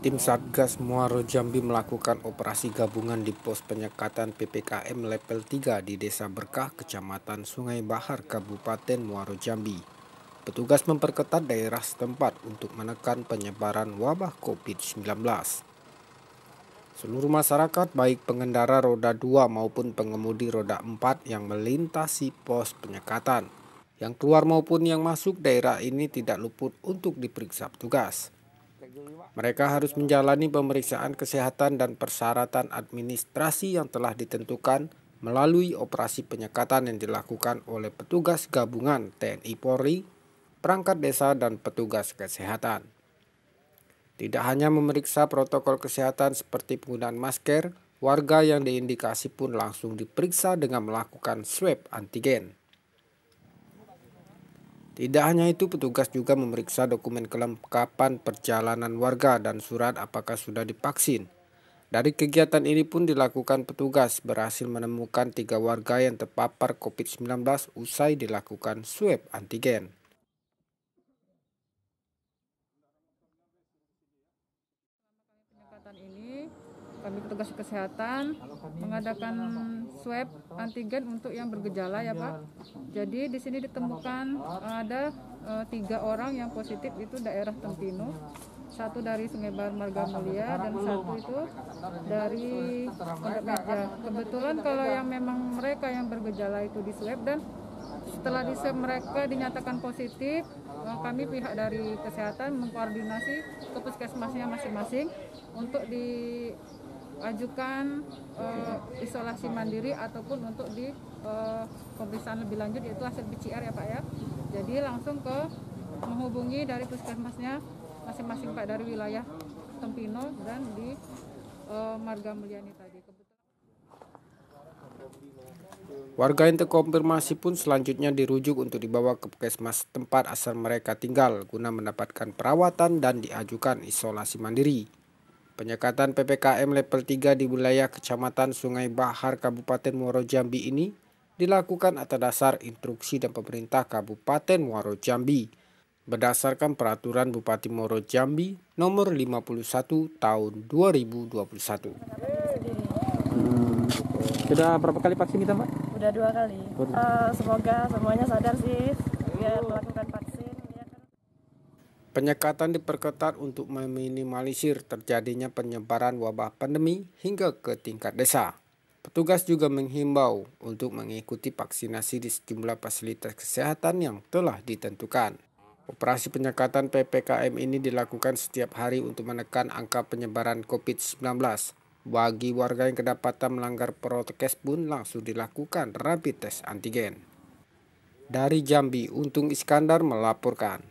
Tim Satgas Muaro Jambi melakukan operasi gabungan di pos penyekatan PPKM level 3 di Desa Berkah, Kecamatan Sungai Bahar, Kabupaten Muaro Jambi. Petugas memperketat daerah setempat untuk menekan penyebaran wabah COVID-19. Seluruh masyarakat, baik pengendara roda 2 maupun pengemudi roda 4 yang melintasi pos penyekatan, yang keluar maupun yang masuk daerah ini tidak luput untuk diperiksa petugas. Mereka harus menjalani pemeriksaan kesehatan dan persyaratan administrasi yang telah ditentukan melalui operasi penyekatan yang dilakukan oleh petugas gabungan TNI Polri, perangkat desa, dan petugas kesehatan. Tidak hanya memeriksa protokol kesehatan seperti penggunaan masker, warga yang diindikasi pun langsung diperiksa dengan melakukan swab antigen. Tidak hanya itu, petugas juga memeriksa dokumen kelengkapan perjalanan warga dan surat apakah sudah divaksin. Dari kegiatan ini pun dilakukan petugas berhasil menemukan tiga warga yang terpapar COVID-19 usai dilakukan swab antigen kami petugas kesehatan mengadakan swab antigen untuk yang bergejala ya Pak. Jadi di sini ditemukan eh, ada e, tiga orang yang positif itu daerah Tempino, satu dari Sungai Bar Marga Mulia dan satu itu dari Pondok Meja. Kebetulan kalau yang memang mereka yang bergejala itu di swab dan setelah di swab mereka dinyatakan positif, eh, kami pihak dari kesehatan mengkoordinasi ke puskesmasnya masing-masing untuk di ajukan uh, isolasi mandiri ataupun untuk di uh, pemeriksaan lebih lanjut yaitu hasil PCR ya Pak ya. Jadi langsung ke menghubungi dari puskesmasnya masing-masing Pak dari wilayah Tempino dan di uh, Marga Mulyani tadi. Warga yang terkonfirmasi pun selanjutnya dirujuk untuk dibawa ke puskesmas tempat asal mereka tinggal guna mendapatkan perawatan dan diajukan isolasi mandiri. Penyekatan PPKM level 3 di wilayah Kecamatan Sungai Bahar Kabupaten Muaro Jambi ini dilakukan atas dasar instruksi dan pemerintah Kabupaten Muaro Jambi berdasarkan peraturan Bupati Muaro Jambi nomor 51 tahun 2021. Hmm. Sudah berapa kali vaksin kita, Mbak? Sudah dua kali. Uh, semoga semuanya sadar sih biar oh. melakukan vaksin. Penyekatan diperketat untuk meminimalisir terjadinya penyebaran wabah pandemi hingga ke tingkat desa. Petugas juga menghimbau untuk mengikuti vaksinasi di sejumlah fasilitas kesehatan yang telah ditentukan. Operasi penyekatan PPKM ini dilakukan setiap hari untuk menekan angka penyebaran COVID-19. Bagi warga yang kedapatan melanggar protokes pun langsung dilakukan rapid test antigen. Dari Jambi, Untung Iskandar melaporkan.